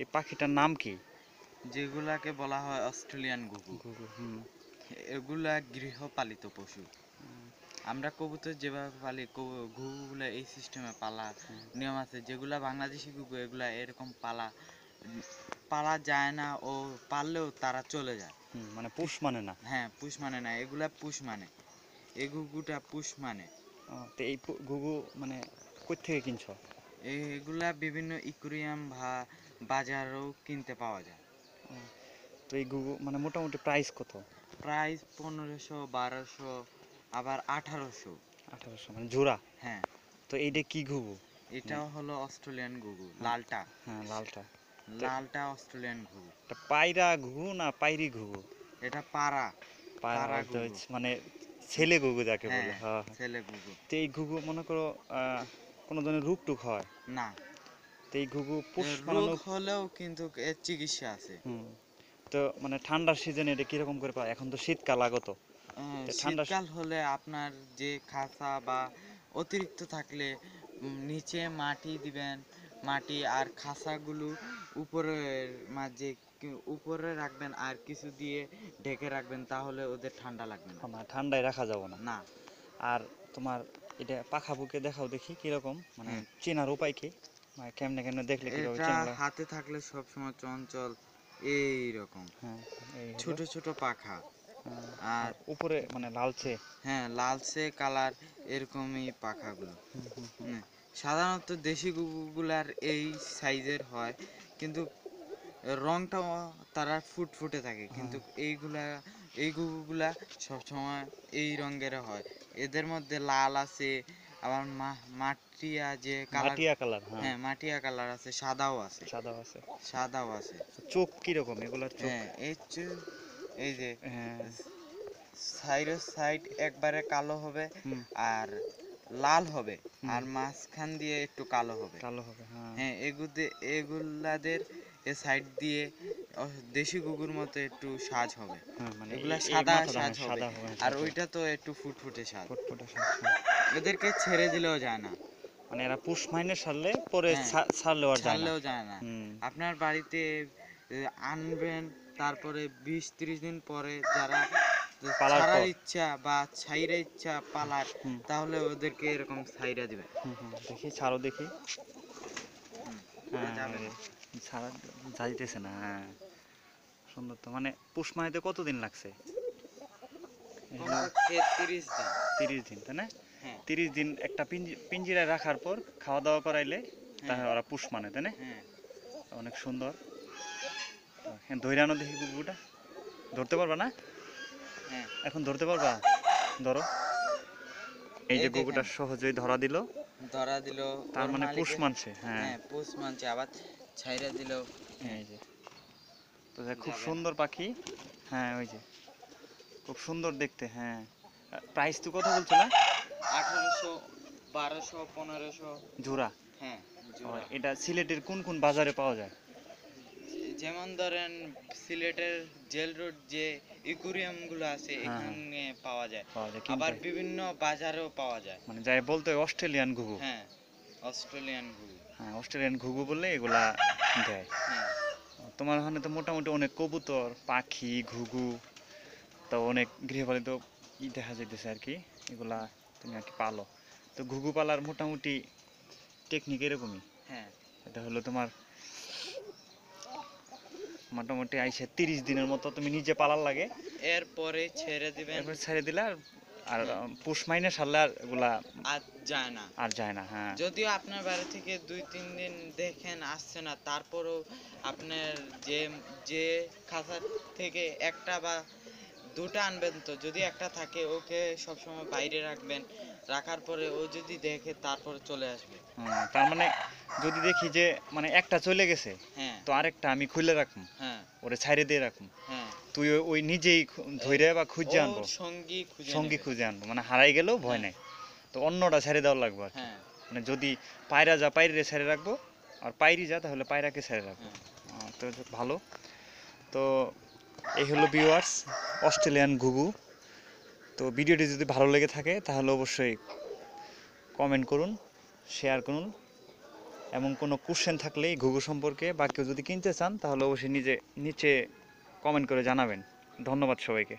এই পাখিটার নাম কি যেগুলাকে বলা হয় অস্ট্রেলিয়ান ঘুঘু হুম এগুলা গৃহপালিত পশু আমরা কবুতর যেভাবে পালি ঘুঘুগুলো এই সিস্টেমে পালা নিয়ম আছে যেগুলা বাংলাদেশি ঘুঘু এগুলা এরকম পালা পালা যায় না ও পারলেও তারা চলে যায় মানে পুষ মানে না হ্যাঁ পুষ মানে না এগুলা পুষ মানে এই ঘুঘুটা পুষ মানে তো এই ঘুঘু মানে কোথা থেকে কিনছো এগুলা বিভিন্ন ইকুরিয়াম বা বাজারেও কিনতে পাওয়া যায় তো এই গুগু মানে মোটামুটি প্রাইস কত প্রাইস পনেরোশো বারোশো আবার আঠারোশো আঠারোশো মানে জোড়া হ্যাঁ তো এইটা কি ঘুঘু এটা হলো অস্ট্রেলিয়ান ঘুঘু হ্যাঁ। লালটা হ্যাঁ লালটা লালটা অস্ট্রেলিয়ান ঘুঘু এটা পায়রা ঘুঘু না পায়রি ঘুঘু এটা পারা পাড়া মানে ছেলে ঘুঘু যাকে বলে হ্যাঁ, হ্যাঁ, হ্যাঁ। ছেলে ঘুঘু তো এই ঘুঘু মনে করো আহ কোন ধরনের রোগ টুক হয় না তো এই ঘুঘু পোষ মানানো হলেও কিন্তু এর চিকিৎসা আছে তো মানে ঠান্ডার সিজনে এটা কিরকম করে পাওয়া এখন তো শীতকাল আগত হ্যাঁ, শীতকাল হলে আপনার যে খাসা বা অতিরিক্ত থাকলে নিচে মাটি দিবেন মাটি আর খাঁচাগুলো উপরের মাঝে উপরে রাখবেন আর কিছু দিয়ে ঢেকে রাখবেন তাহলে ওদের ঠান্ডা লাগবে না ঠান্ডায় রাখা যাবে না না আর তোমার এটা পাখা বুকে দেখাও দেখি কিরকম মানে চেনার উপায় কি মানে কেমনে কেমনে দেখলে চেনা হাতে থাকলে সব সময় চঞ্চল হ্যাঁ, এই রকম ছোট ছোট পাখা হ্যাঁ, আর উপরে মানে লালচে হ্যাঁ লালচে কালার এরকমই পাখাগুলো সাধারণত দেশি কুকুরগুলার এই সাইজের হয় কিন্তু রংটা তারা ফুটফুটে থাকে কিন্তু হ্যাঁ। এইগুলা এই গুলা সবসময় এই রঙের হয় এদের মধ্যে লাল আছে আবার মাটিয়া যে মাটিয়া কালার হ্যাঁ।, হ্যাঁ মাটিয়া কালার আছে সাদাও আছে সাদাও আছে সাদাও আছে চোখ কি রকম এগুলোর চোখ হ্যাঁ এই এই যে সাইডের হ্যাঁ। সাইড একবারে কালো হবে আর লাল হবে আর মাঝখান দিয়ে একটু কালো হবে কালো হবে হ্যাঁ, হ্যাঁ এগুতে এগুলাদের এ সাইড দিয়ে দেশি কুকুর মতো একটু সাজ হবে হ্যাঁ, মানে এগুলা সাদা সাজ হবে আর ওইটা তো একটু ফুটফুটে সাজ ফুটফুটে সাজ হ্যাঁ। এদেরকে ছেড়ে দিলেও যায় না মানে এরা পুষ মাইনে সারলে পরে ছাড়লেও হ্যাঁ, আর ছাড়লেও যায় না আপনার বাড়িতে আনবেন তারপরে বিশ ত্রিশ দিন পরে যারা পালার ইচ্ছা বা ছাইরা ইচ্ছা পালার তাহলে ওদেরকে এরকম ছাইরা দিবে দেখি ছাড়ো দেখি হ্যাঁ ছাড়া যাইতেছে না হ্যাঁ সুন্দর তো মানে পুষ মাহিতে কতদিন লাগছে তিরিশ দিন তিরিশ দিন তাই না হ্যাঁ। তিরিশ দিন একটা পিঞ্জিরায় রাখার পর খাওয়া দাওয়া করাইলে হ্যাঁ। তাহলে ওরা পুষ মানে তাই না হ্যাঁ। অনেক সুন্দর হ্যাঁ ধৈরানো দেখি কুকুরটা ধরতে পারবা না এখন ধরতে পারবা ধরো এই যে কুকুরটা সহজেই ধরা দিল ধরা দিল তার মানে পুষ মানছে হ্যাঁ পুষ মানছে আবার ছাইরা দিল হ্যাঁ খুব সুন্দর পাখি হ্যাঁ ওই যে খুব সুন্দর দেখতে হ্যাঁ প্রাইস তো কথা বলছো না আঠারোশো বারোশো পনেরোশো জোড়া হ্যাঁ এটা সিলেটের কোন কোন বাজারে পাওয়া যায় যেমন ধরেন সিলেটের জেল রোড যে ইকুরিয়াম গুলো আছে হ্যাঁ, হ্যাঁ। এখানে পাওয়া যায় আবার বিভিন্ন বাজারেও পাওয়া যায় মানে যাই বলতে অস্ট্রেলিয়ান ঘুঘু হ্যাঁ অস্ট্রেলিয়ান ঘুঘু হ্যাঁ অস্ট্রেলিয়ান ঘুঘু বললে এগুলা দেয় তোমার ওখানে তো মোটামুটি অনেক কবুতর পাখি ঘুঘু তো অনেক গৃহপালিত ই দেখা যাইতেছে আর কি এগুলা তুমি আর কি পালো তো ঘুঘু পালার মোটামুটি টেকনিক এরকমই হ্যাঁ এটা হলো তোমার মোটামুটি আইসে তিরিশ দিনের মতো তুমি নিজে পালার লাগে এরপরে ছেড়ে দিবে এরপরে ছেড়ে দিলে আর আর পুষ মাইনে সারলে আর এগুলা আর যায় না আর যায় না হ্যাঁ যদিও আপনার বাড়ি থেকে দুই তিন দিন দেখেন আসছে না তারপরেও আপনার যে যে খাঁচা থেকে একটা বা দুটা আনবেন তো যদি একটা থাকে ওকে সবসময় বাইরে রাখবেন রাখার পরে ও যদি দেখে তারপরে চলে আসবে হ্যাঁ, তার মানে যদি দেখি যে মানে একটা চলে গেছে হ্যাঁ তো আরেকটা আমি খুলে রাখবো হ্যাঁ ওরে ছাইড়ে দিয়ে রাখবো হ্যাঁ তুই ওই নিজেই ধইরে বা খুঁজে আনবো সঙ্গী খুঁজে আনবো মানে হারাই গেলেও ভয় হ্যাঁ। নাই তো অন্যটা ছেড়ে দেওয়া লাগবে আর হ্যাঁ। মানে যদি পায়রা যা পায়রে ছেড়ে রাখবো আর পায়রি যা তাহলে পায়রাকে ছেড়ে রাখবো হ্যাঁ। তো ভালো তো এই হলো ভিউয়ার্স অস্ট্রেলিয়ান ঘুঘু তো ভিডিওটি যদি ভালো লেগে থাকে তাহলে অবশ্যই কমেন্ট করুন শেয়ার করুন এমন কোনো কোশ্চেন থাকলে ঘুঘু সম্পর্কে বা কেউ যদি কিনতে চান তাহলে অবশ্যই নিজে নিচে কমেন্ট করে জানাবেন ধন্যবাদ সবাইকে